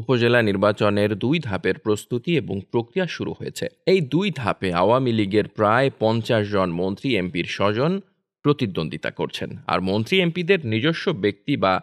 উপজেলা নির্বাচনের দুই ধাপের প্রস্তুতি এবং প্রক্রিয়া শুরু হয়েছে এই দুই ধাপে আওয়ামী লীগের প্রায় পঞ্চাশ জন মন্ত্রী এমপির স্বজন প্রতিদ্বন্দ্বিতা করছেন আর মন্ত্রী এমপিদের নিজস্ব ব্যক্তি বা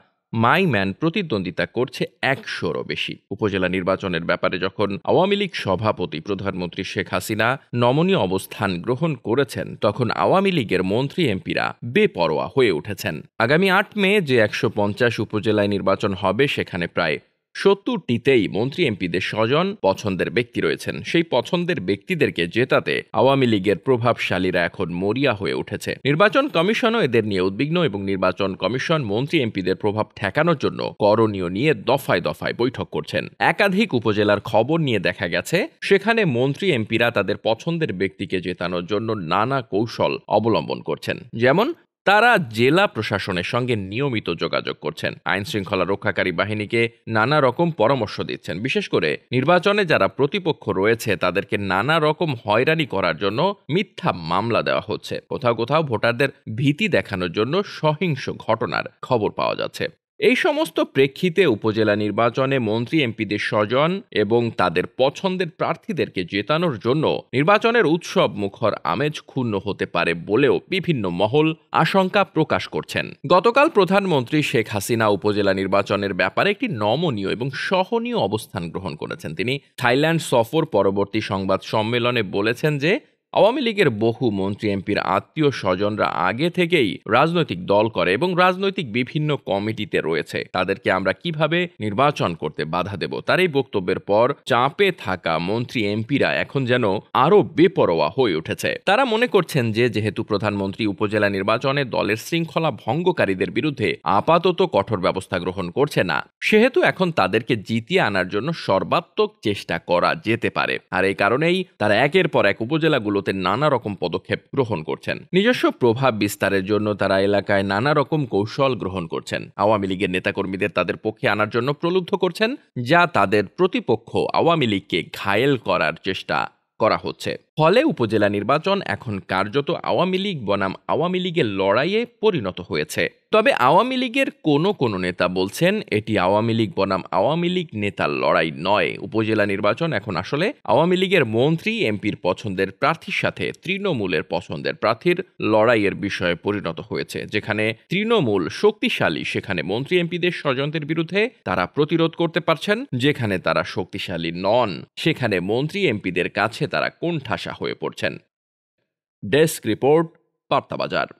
মাইম্যান প্রতিদ্বন্দ্বিতা করছে একশোরও বেশি উপজেলা নির্বাচনের ব্যাপারে যখন আওয়ামী লীগ সভাপতি প্রধানমন্ত্রী শেখ হাসিনা নমনীয় অবস্থান গ্রহণ করেছেন তখন আওয়ামী লীগের মন্ত্রী এমপিরা বেপরোয়া হয়ে উঠেছেন আগামী আট মে যে একশো পঞ্চাশ উপজেলায় নির্বাচন হবে সেখানে প্রায় সত্তরটিতেই মন্ত্রী এমপিদের স্বজন পছন্দের ব্যক্তি রয়েছেন সেই পছন্দের ব্যক্তিদেরকে জেতাতে আওয়ামী লীগের প্রভাবশালীরা এখন মরিয়া হয়ে উঠেছে নির্বাচন কমিশনও এদের নিয়ে উদ্বিগ্ন এবং নির্বাচন কমিশন মন্ত্রী এমপিদের প্রভাব ঠেকানোর জন্য করণীয় নিয়ে দফায় দফায় বৈঠক করছেন একাধিক উপজেলার খবর নিয়ে দেখা গেছে সেখানে মন্ত্রী এমপিরা তাদের পছন্দের ব্যক্তিকে জেতানোর জন্য নানা কৌশল অবলম্বন করছেন যেমন তারা জেলা প্রশাসনের সঙ্গে নিয়মিত যোগাযোগ করছেন আইন শৃঙ্খলা রক্ষাকারী বাহিনীকে নানা রকম পরামর্শ দিচ্ছেন বিশেষ করে নির্বাচনে যারা প্রতিপক্ষ রয়েছে তাদেরকে নানা রকম হয়রানি করার জন্য মিথ্যা মামলা দেওয়া হচ্ছে কোথাও কোথাও ভোটারদের ভীতি দেখানোর জন্য সহিংস ঘটনার খবর পাওয়া যাচ্ছে এই সমস্ত প্রেক্ষিতে উপজেলা নির্বাচনে মন্ত্রী এমপিদের স্বজন এবং তাদের পছন্দের প্রার্থীদেরকে জেতানোর জন্য নির্বাচনের উৎসব মুখর আমেজ ক্ষুণ্ণ হতে পারে বলেও বিভিন্ন মহল আশঙ্কা প্রকাশ করছেন গতকাল প্রধানমন্ত্রী শেখ হাসিনা উপজেলা নির্বাচনের ব্যাপারে একটি নমনীয় এবং সহনীয় অবস্থান গ্রহণ করেছেন তিনি থাইল্যান্ড সফর পরবর্তী সংবাদ সম্মেলনে বলেছেন যে আওয়ামী লীগের বহু মন্ত্রী এমপির আত্মীয় স্বজনরা আগে থেকেই রাজনৈতিক দল করে এবং রাজনৈতিক বিভিন্ন কমিটিতে রয়েছে তাদেরকে আমরা কিভাবে নির্বাচন করতে বাধা দেব তার এই বক্তব্যের পর চাপে থাকা মন্ত্রী এমপিরা এখন যেন আরও বেপরোয়া হয়ে উঠেছে তারা মনে করছেন যে যেহেতু প্রধানমন্ত্রী উপজেলা নির্বাচনে দলের শৃঙ্খলা ভঙ্গকারীদের বিরুদ্ধে আপাতত কঠোর ব্যবস্থা গ্রহণ করছে না সেহেতু এখন তাদেরকে জিতিয়ে আনার জন্য সর্বাত্মক চেষ্টা করা যেতে পারে আর এই কারণেই তারা একের পর এক উপজেলাগুলো এলাকাগুলোতে নানা রকম পদক্ষেপ গ্রহণ করছেন নিজস্ব প্রভাব বিস্তারের জন্য তারা এলাকায় নানা রকম কৌশল গ্রহণ করছেন আওয়ামী লীগের নেতাকর্মীদের তাদের পক্ষে আনার জন্য প্রলুব্ধ করছেন যা তাদের প্রতিপক্ষ আওয়ামী লীগকে ঘায়েল করার চেষ্টা করা হচ্ছে ফলে উপজেলা নির্বাচন এখন কার্যত আওয়ামী লীগ বনাম আওয়ামী লীগের লড়াইয়ে পরিণত হয়েছে তবে আওয়ামী লীগের কোনো কোনো নেতা বলছেন এটি আওয়ামী লীগ বনাম আওয়ামী লীগ নেতার লড়াই নয় উপজেলা নির্বাচন এখন আসলে আওয়ামী লীগের মন্ত্রী এমপির পছন্দের প্রার্থীর সাথে তৃণমূলের পছন্দের প্রার্থীর লড়াইয়ের বিষয়ে পরিণত হয়েছে যেখানে তৃণমূল শক্তিশালী সেখানে মন্ত্রী এমপিদের স্বজনদের বিরুদ্ধে তারা প্রতিরোধ করতে পারছেন যেখানে তারা শক্তিশালী নন সেখানে মন্ত্রী এমপিদের কাছে তারা কোণঠাসা সমস্যা হয়ে পড়ছেন ডেস্ক রিপোর্ট বার্তাবাজার